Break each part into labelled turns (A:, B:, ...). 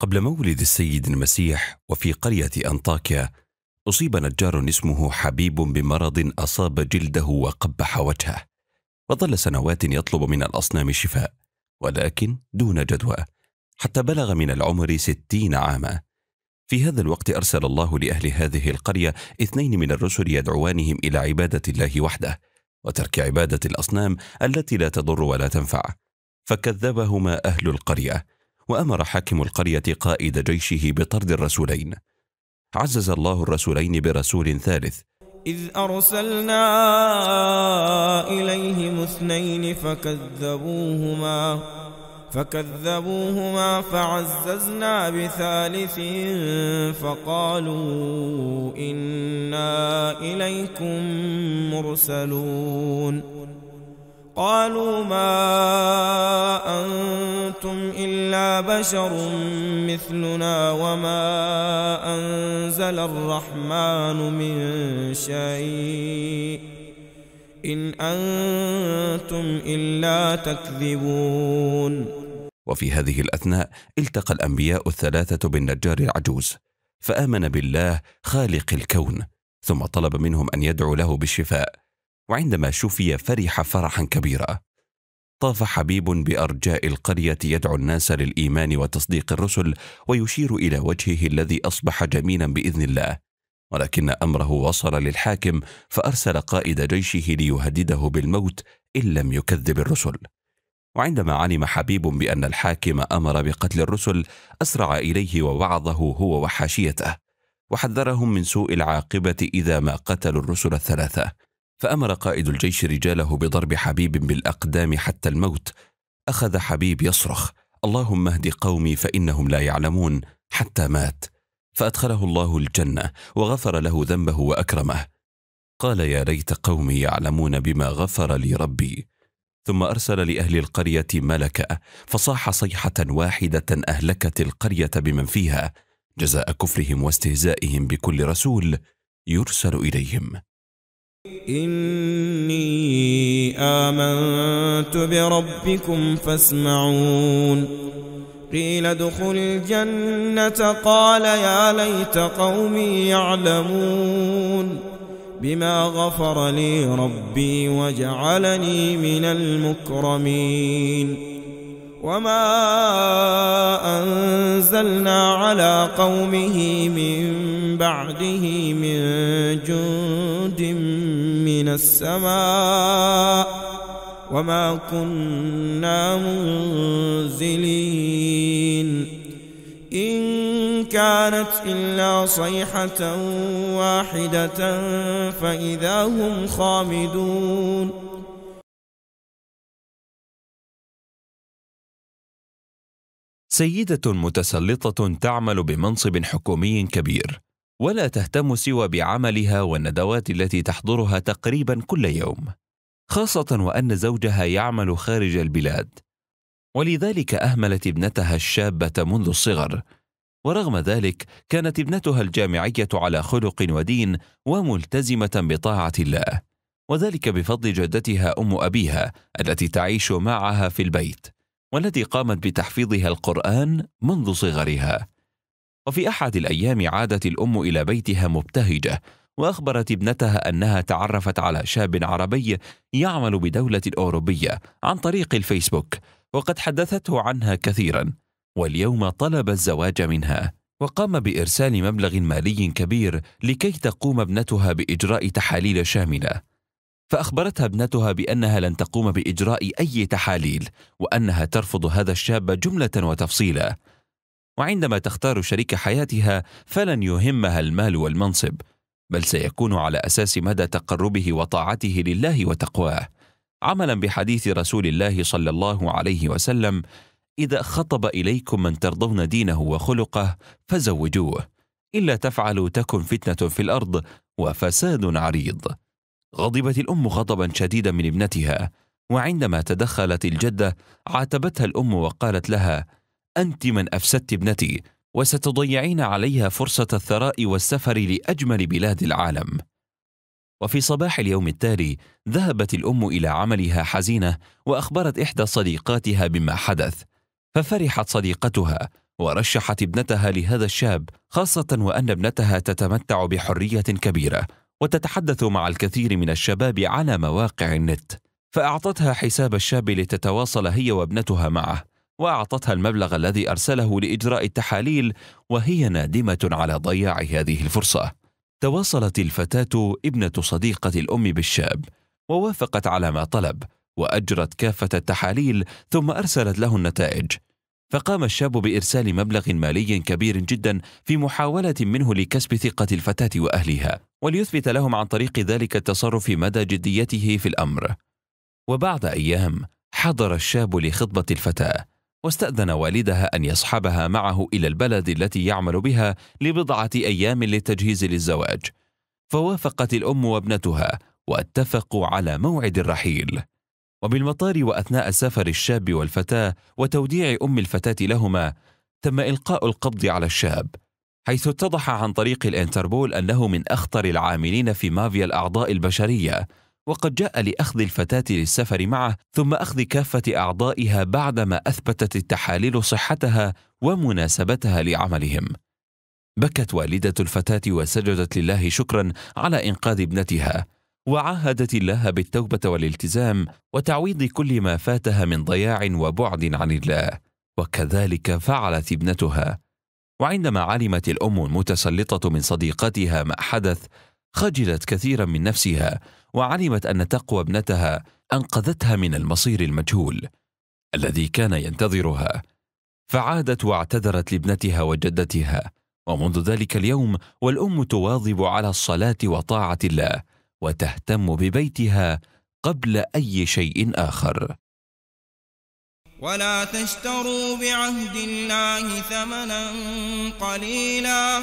A: قبل مولد السيد المسيح وفي قرية أنطاكيا أصيب نجار اسمه حبيب بمرض أصاب جلده وقبح وجهه وظل سنوات يطلب من الأصنام شفاء ولكن دون جدوى حتى بلغ من العمر ستين عاما في هذا الوقت أرسل الله لأهل هذه القرية اثنين من الرسل يدعوانهم إلى عبادة الله وحده وترك عبادة الأصنام التي لا تضر ولا تنفع فكذبهما أهل القرية وأمر حاكم القرية قائد جيشه بطرد الرسولين عزز الله الرسولين برسول ثالث
B: إذ أرسلنا إليهم اثنين فكذبوهما فكذبوهما فعززنا بثالث فقالوا إنا إليكم مرسلون قالوا ما أنتم إلا بشر مثلنا وما أنزل الرحمن من شيء إن أنتم
A: إلا تكذبون وفي هذه الأثناء التقى الأنبياء الثلاثة بالنجار العجوز فآمن بالله خالق الكون ثم طلب منهم أن يدعوا له بالشفاء وعندما شفي فرح فرحا كبيرا طاف حبيب بارجاء القريه يدعو الناس للايمان وتصديق الرسل ويشير الى وجهه الذي اصبح جميلا باذن الله ولكن امره وصل للحاكم فارسل قائد جيشه ليهدده بالموت ان لم يكذب الرسل وعندما علم حبيب بان الحاكم امر بقتل الرسل اسرع اليه ووعظه هو وحاشيته وحذرهم من سوء العاقبه اذا ما قتلوا الرسل الثلاثه فأمر قائد الجيش رجاله بضرب حبيب بالأقدام حتى الموت أخذ حبيب يصرخ اللهم اهد قومي فإنهم لا يعلمون حتى مات فأدخله الله الجنة وغفر له ذنبه وأكرمه قال يا ليت قومي يعلمون بما غفر لي ربي ثم أرسل لأهل القرية ملكا فصاح صيحة واحدة أهلكت القرية بمن فيها جزاء كفرهم واستهزائهم بكل رسول يرسل إليهم
B: إني آمنت بربكم فاسمعون قيل ادخل الجنة قال يا ليت قومي يعلمون بما غفر لي ربي وجعلني من المكرمين وما أنزلنا على قومه من بعده من جند من السماء وما كنا منزلين إن كانت إلا صيحة واحدة
A: فإذا هم خامدون سيدة متسلطة تعمل بمنصب حكومي كبير ولا تهتم سوى بعملها والندوات التي تحضرها تقريبا كل يوم خاصه وان زوجها يعمل خارج البلاد ولذلك اهملت ابنتها الشابه منذ الصغر ورغم ذلك كانت ابنتها الجامعيه على خلق ودين وملتزمه بطاعه الله وذلك بفضل جدتها ام ابيها التي تعيش معها في البيت والتي قامت بتحفيظها القران منذ صغرها وفي أحد الأيام عادت الأم إلى بيتها مبتهجة وأخبرت ابنتها أنها تعرفت على شاب عربي يعمل بدولة أوروبية عن طريق الفيسبوك وقد حدثته عنها كثيرا واليوم طلب الزواج منها وقام بإرسال مبلغ مالي كبير لكي تقوم ابنتها بإجراء تحاليل شاملة فأخبرتها ابنتها بأنها لن تقوم بإجراء أي تحاليل وأنها ترفض هذا الشاب جملة وتفصيلا وعندما تختار شريك حياتها فلن يهمها المال والمنصب بل سيكون على اساس مدى تقربه وطاعته لله وتقواه عملا بحديث رسول الله صلى الله عليه وسلم اذا خطب اليكم من ترضون دينه وخلقه فزوجوه الا تفعلوا تكن فتنه في الارض وفساد عريض غضبت الام غضبا شديدا من ابنتها وعندما تدخلت الجده عاتبتها الام وقالت لها أنت من أفسدت ابنتي وستضيعين عليها فرصة الثراء والسفر لأجمل بلاد العالم. وفي صباح اليوم التالي ذهبت الأم إلى عملها حزينة وأخبرت إحدى صديقاتها بما حدث، ففرحت صديقتها ورشحت ابنتها لهذا الشاب خاصة وأن ابنتها تتمتع بحرية كبيرة وتتحدث مع الكثير من الشباب على مواقع النت فأعطتها حساب الشاب لتتواصل هي وابنتها معه وأعطتها المبلغ الذي أرسله لإجراء التحاليل وهي نادمة على ضياع هذه الفرصة تواصلت الفتاة ابنة صديقة الأم بالشاب ووافقت على ما طلب وأجرت كافة التحاليل ثم أرسلت له النتائج فقام الشاب بإرسال مبلغ مالي كبير جدا في محاولة منه لكسب ثقة الفتاة وأهلها وليثبت لهم عن طريق ذلك التصرف مدى جديته في الأمر وبعد أيام حضر الشاب لخطبة الفتاة واستأذن والدها أن يصحبها معه إلى البلد التي يعمل بها لبضعة أيام للتجهيز للزواج فوافقت الأم وابنتها واتفقوا على موعد الرحيل وبالمطار وأثناء سفر الشاب والفتاة وتوديع أم الفتاة لهما تم إلقاء القبض على الشاب حيث اتضح عن طريق الانتربول أنه من أخطر العاملين في مافيا الأعضاء البشرية وقد جاء لأخذ الفتاة للسفر معه ثم أخذ كافة أعضائها بعدما أثبتت التحاليل صحتها ومناسبتها لعملهم. بكت والدة الفتاة وسجدت لله شكرا على إنقاذ ابنتها، وعاهدت الله بالتوبة والالتزام وتعويض كل ما فاتها من ضياع وبعد عن الله، وكذلك فعلت ابنتها. وعندما علمت الأم المتسلطة من صديقتها ما حدث، خجلت كثيرا من نفسها وعلمت ان تقوى ابنتها انقذتها من المصير المجهول الذي كان ينتظرها فعادت واعتذرت لابنتها وجدتها ومنذ ذلك اليوم والام تواظب على الصلاه وطاعه الله وتهتم ببيتها قبل اي شيء اخر
B: ولا تشتروا بعهد الله ثمنا قليلا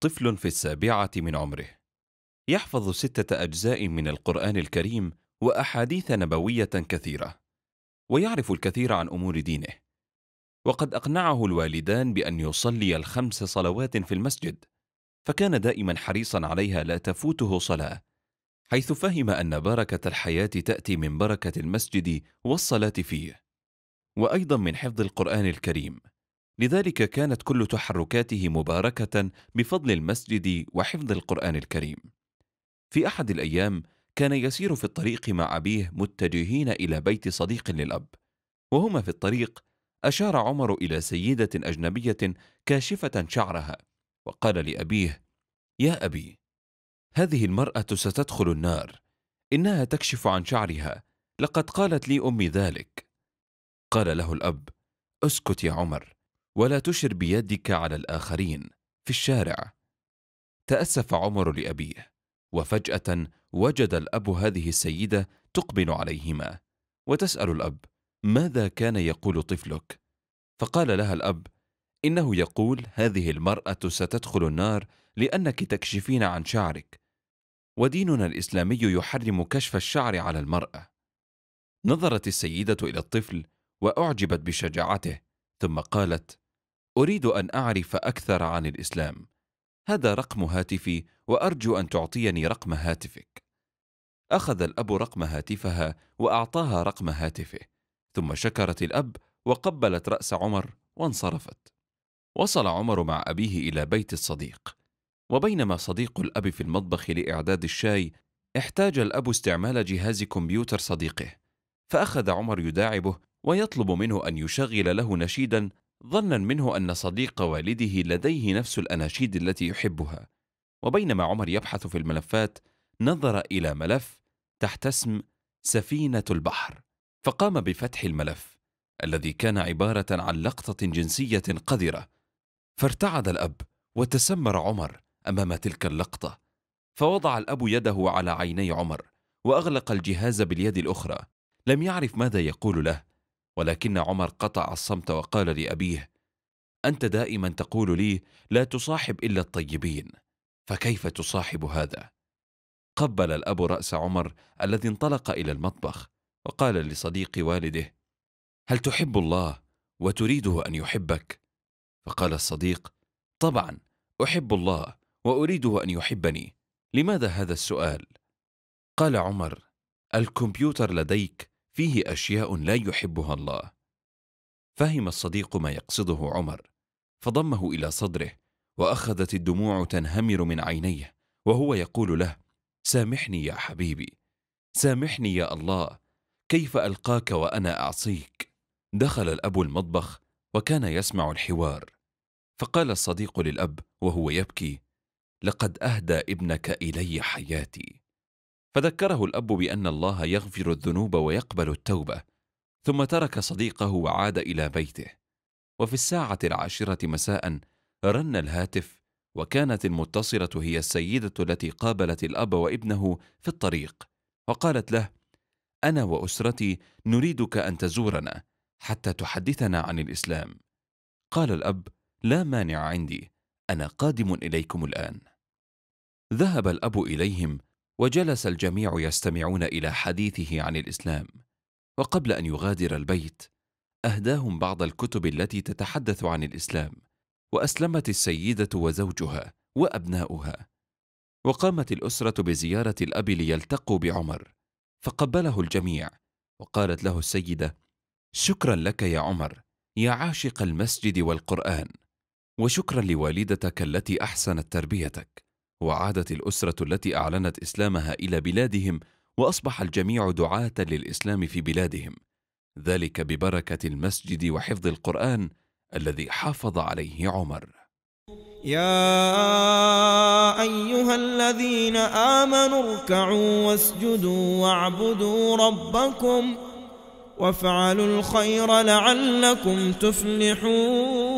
A: طفل في السابعة من عمره يحفظ ستة أجزاء من القرآن الكريم وأحاديث نبوية كثيرة ويعرف الكثير عن أمور دينه وقد أقنعه الوالدان بأن يصلي الخمس صلوات في المسجد فكان دائما حريصا عليها لا تفوته صلاة حيث فهم أن بركة الحياة تأتي من بركة المسجد والصلاة فيه وأيضا من حفظ القرآن الكريم لذلك كانت كل تحركاته مباركة بفضل المسجد وحفظ القرآن الكريم. في أحد الأيام كان يسير في الطريق مع أبيه متجهين إلى بيت صديق للأب، وهما في الطريق أشار عمر إلى سيدة أجنبية كاشفة شعرها، وقال لأبيه: يا أبي، هذه المرأة ستدخل النار، إنها تكشف عن شعرها، لقد قالت لي أمي ذلك. قال له الأب: اسكت يا عمر، ولا تشر بيدك على الآخرين في الشارع تأسف عمر لأبيه وفجأة وجد الأب هذه السيدة تقبل عليهما وتسأل الأب ماذا كان يقول طفلك؟ فقال لها الأب إنه يقول هذه المرأة ستدخل النار لأنك تكشفين عن شعرك وديننا الإسلامي يحرم كشف الشعر على المرأة نظرت السيدة إلى الطفل وأعجبت بشجاعته ثم قالت أريد أن أعرف أكثر عن الإسلام. هذا رقم هاتفي وأرجو أن تعطيني رقم هاتفك. أخذ الأب رقم هاتفها وأعطاها رقم هاتفه، ثم شكرت الأب وقبلت رأس عمر وانصرفت. وصل عمر مع أبيه إلى بيت الصديق، وبينما صديق الأب في المطبخ لإعداد الشاي، احتاج الأب استعمال جهاز كمبيوتر صديقه، فأخذ عمر يداعبه ويطلب منه أن يشغل له نشيدا ظنا منه أن صديق والده لديه نفس الأناشيد التي يحبها وبينما عمر يبحث في الملفات نظر إلى ملف تحت اسم سفينة البحر فقام بفتح الملف الذي كان عبارة عن لقطة جنسية قذرة فارتعد الأب وتسمر عمر أمام تلك اللقطة فوضع الأب يده على عيني عمر وأغلق الجهاز باليد الأخرى لم يعرف ماذا يقول له ولكن عمر قطع الصمت وقال لابيه انت دائما تقول لي لا تصاحب الا الطيبين فكيف تصاحب هذا قبل الاب راس عمر الذي انطلق الى المطبخ وقال لصديق والده هل تحب الله وتريده ان يحبك فقال الصديق طبعا احب الله واريده ان يحبني لماذا هذا السؤال قال عمر الكمبيوتر لديك فيه اشياء لا يحبها الله فهم الصديق ما يقصده عمر فضمه الى صدره واخذت الدموع تنهمر من عينيه وهو يقول له سامحني يا حبيبي سامحني يا الله كيف القاك وانا اعصيك دخل الاب المطبخ وكان يسمع الحوار فقال الصديق للاب وهو يبكي لقد اهدى ابنك الي حياتي فذكره الاب بان الله يغفر الذنوب ويقبل التوبه ثم ترك صديقه وعاد الى بيته وفي الساعه العاشره مساء رن الهاتف وكانت المتصله هي السيده التي قابلت الاب وابنه في الطريق وقالت له انا واسرتي نريدك ان تزورنا حتى تحدثنا عن الاسلام قال الاب لا مانع عندي انا قادم اليكم الان ذهب الاب اليهم وجلس الجميع يستمعون الى حديثه عن الاسلام وقبل ان يغادر البيت اهداهم بعض الكتب التي تتحدث عن الاسلام واسلمت السيده وزوجها وابناؤها وقامت الاسره بزياره الاب ليلتقوا بعمر فقبله الجميع وقالت له السيده شكرا لك يا عمر يا عاشق المسجد والقران وشكرا لوالدتك التي احسنت تربيتك وعادت الأسرة التي أعلنت إسلامها إلى بلادهم وأصبح الجميع دعاة للإسلام في بلادهم ذلك ببركة المسجد وحفظ القرآن الذي حافظ عليه عمر
B: يا أيها الذين آمنوا اركعوا واسجدوا واعبدوا ربكم وافعلوا الخير لعلكم تفلحون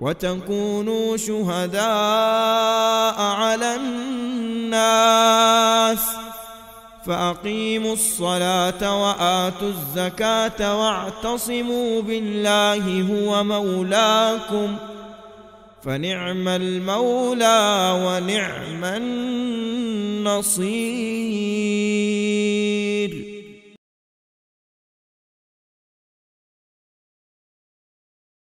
B: وتكونوا شهداء على الناس فأقيموا الصلاة وآتوا الزكاة واعتصموا بالله هو مولاكم فنعم المولى ونعم
A: النصير